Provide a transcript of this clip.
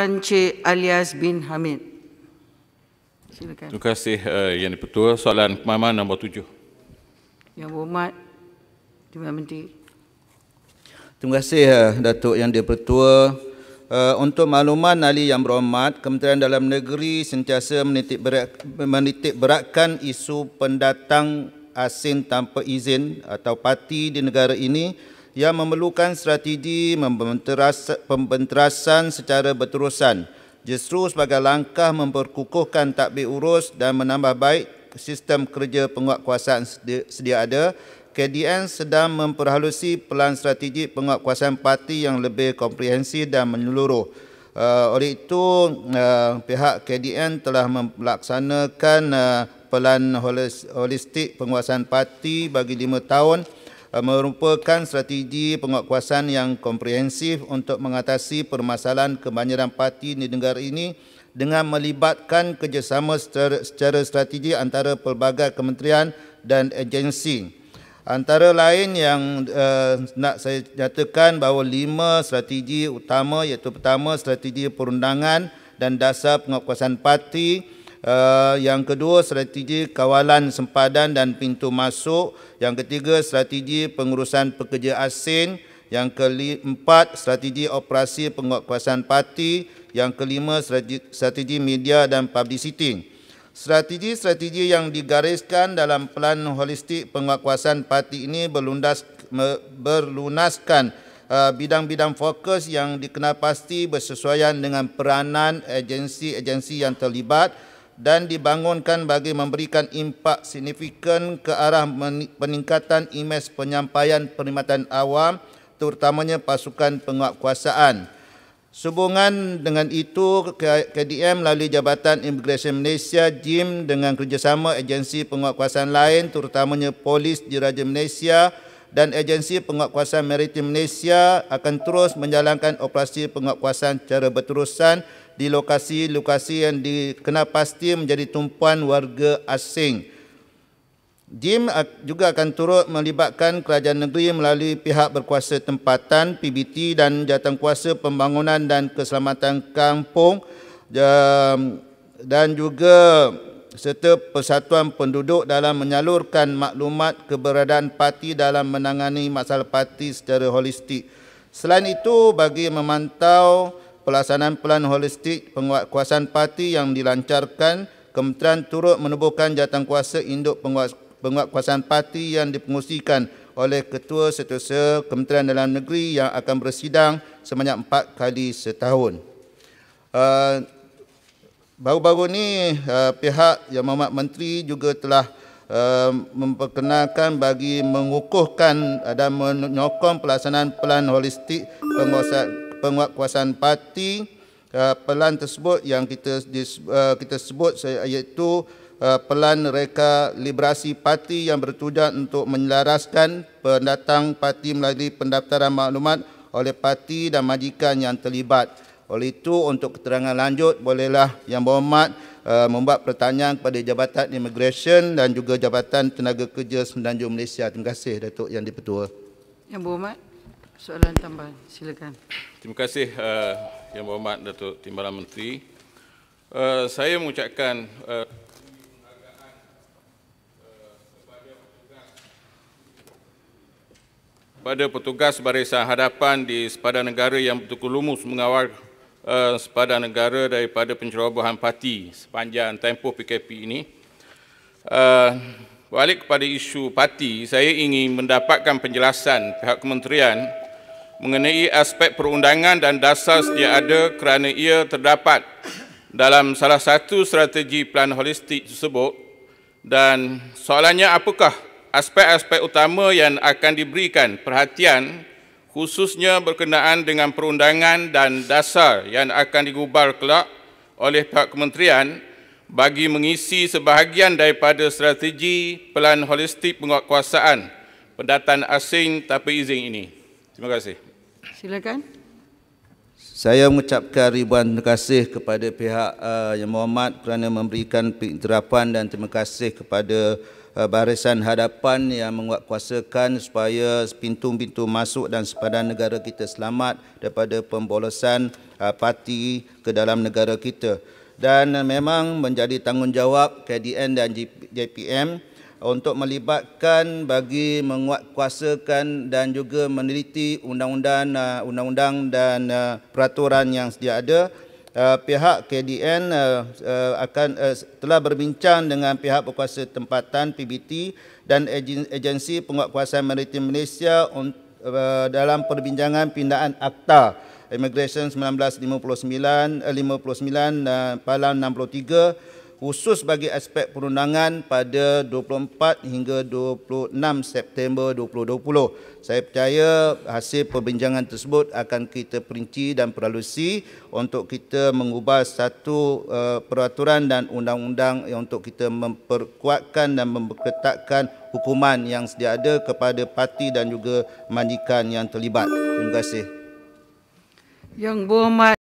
Encik Alias bin Hamid. Silakan. Terima kasih uh, Yang Dipertua. Soalan kemaman nombor tujuh. Yang berhormat, Tuan Menteri. Terima kasih uh, Datuk Yang Dipertua. Uh, untuk makluman ahli yang berhormat, Kementerian Dalam Negeri sentiasa menitik, berat, menitik beratkan isu pendatang asing tanpa izin atau parti di negara ini yang memerlukan strategi pembenterasan secara berterusan justru sebagai langkah memperkukuhkan tadbir urus dan menambah baik sistem kerja penguatkuasaan sedia ada KDN sedang memperhalusi pelan strategi penguatkuasaan parti yang lebih komprehensif dan menyeluruh uh, oleh itu uh, pihak KDN telah melaksanakan uh, pelan holistik penguasaan parti bagi lima tahun Eh, merupakan strategi penguatkuasaan yang komprehensif untuk mengatasi permasalahan kebanjiran parti di negara ini dengan melibatkan kerjasama secara, strategi antara pelbagai kementerian dan agensi. Antara lain yang uh, nak saya nyatakan bahawa lima strategi utama iaitu pertama strategi perundangan dan dasar penguatkuasaan parti, Uh, yang kedua strategi kawalan sempadan dan pintu masuk. Yang ketiga strategi pengurusan pekerja asing. Yang keempat strategi operasi penguatkuasaan parti. Yang kelima strategi media dan publicity. Strategi-strategi yang digariskan dalam pelan holistik penguatkuasaan parti ini berlundas, berlunaskan uh, bidang-bidang fokus yang dikenal bersesuaian dengan peranan agensi-agensi yang terlibat dan dibangunkan bagi memberikan impak signifikan ke arah peningkatan imej penyampaian perkhidmatan awam terutamanya pasukan penguatkuasaan. Sehubungan dengan itu, KDM melalui Jabatan Imigresen Malaysia, JIM dengan kerjasama agensi penguatkuasaan lain terutamanya Polis di Raja Malaysia dan Agensi Penguatkuasaan Maritim Malaysia akan terus menjalankan operasi penguatkuasaan secara berterusan di lokasi-lokasi yang dikenal pasti menjadi tumpuan warga asing. JIM juga akan turut melibatkan kerajaan negeri melalui pihak berkuasa tempatan PBT dan kuasa pembangunan dan keselamatan kampung dan juga serta persatuan penduduk dalam menyalurkan maklumat keberadaan parti dalam menangani masalah parti secara holistik. Selain itu bagi memantau pelaksanaan pelan holistik penguatkuasaan parti yang dilancarkan Kementerian turut menubuhkan kuasa induk penguatkuasaan parti yang dipengusikan oleh Ketua Setiausaha Kementerian Dalam Negeri yang akan bersidang sebanyak empat kali setahun. Uh, baru-baru ini eh, pihak Yang memak Menteri juga telah uh, memperkenalkan bagi mengukuhkan dan menyokong pelaksanaan pelan holistik penguasaan penguatkuasaan parti eh, pelan tersebut yang kita eh, kita sebut iaitu eh, pelan reka liberasi parti yang bertujuan untuk menyelaraskan pendatang parti melalui pendaftaran maklumat oleh parti dan majikan yang terlibat. Oleh itu untuk keterangan lanjut bolehlah yang berhormat membuat pertanyaan kepada Jabatan Immigration dan juga Jabatan Tenaga Kerja Semenanjung Malaysia. Terima kasih Datuk Yang di-Pertua. Yang berhormat. Soalan tambahan, silakan. Terima kasih uh, Yang Berhormat Datuk Timbalan Menteri. Uh, saya mengucapkan uh, kepada petugas barisan hadapan di sepadan negara yang bertukul lumus mengawal uh, sepadan negara daripada pencerobohan parti sepanjang tempoh PKP ini. Uh, balik kepada isu parti, saya ingin mendapatkan penjelasan pihak kementerian mengenai aspek perundangan dan dasar setia ada kerana ia terdapat dalam salah satu strategi plan holistik tersebut dan soalannya apakah aspek-aspek utama yang akan diberikan perhatian khususnya berkenaan dengan perundangan dan dasar yang akan digubal kelak oleh pihak kementerian bagi mengisi sebahagian daripada strategi pelan holistik penguatkuasaan pendatang asing tanpa izin ini. Terima kasih. Silakan. Saya mengucapkan ribuan terima kasih kepada pihak uh, Yang Muhammad kerana memberikan penjelasan dan terima kasih kepada uh, barisan hadapan yang menguatkuasakan supaya pintu-pintu masuk dan sepadan negara kita selamat daripada pembolosan uh, parti ke dalam negara kita. Dan uh, memang menjadi tanggungjawab KDN dan JPM untuk melibatkan bagi menguatkuasakan dan juga meneliti undang-undang uh, undang-undang dan uh, peraturan yang sedia ada uh, pihak KDN akan telah berbincang dengan pihak berkuasa tempatan PBT dan agensi penguatkuasaan maritim Malaysia dalam perbincangan pindaan akta Immigration 1959 59 eh, Palang 63 khusus bagi aspek perundangan pada 24 hingga 26 September 2020. Saya percaya hasil perbincangan tersebut akan kita perinci dan peralusi untuk kita mengubah satu eh, peraturan dan undang-undang untuk kita memperkuatkan dan memperketatkan hukuman yang sedia ada kepada parti dan juga majikan yang terlibat. Terima kasih. Yang Berhormat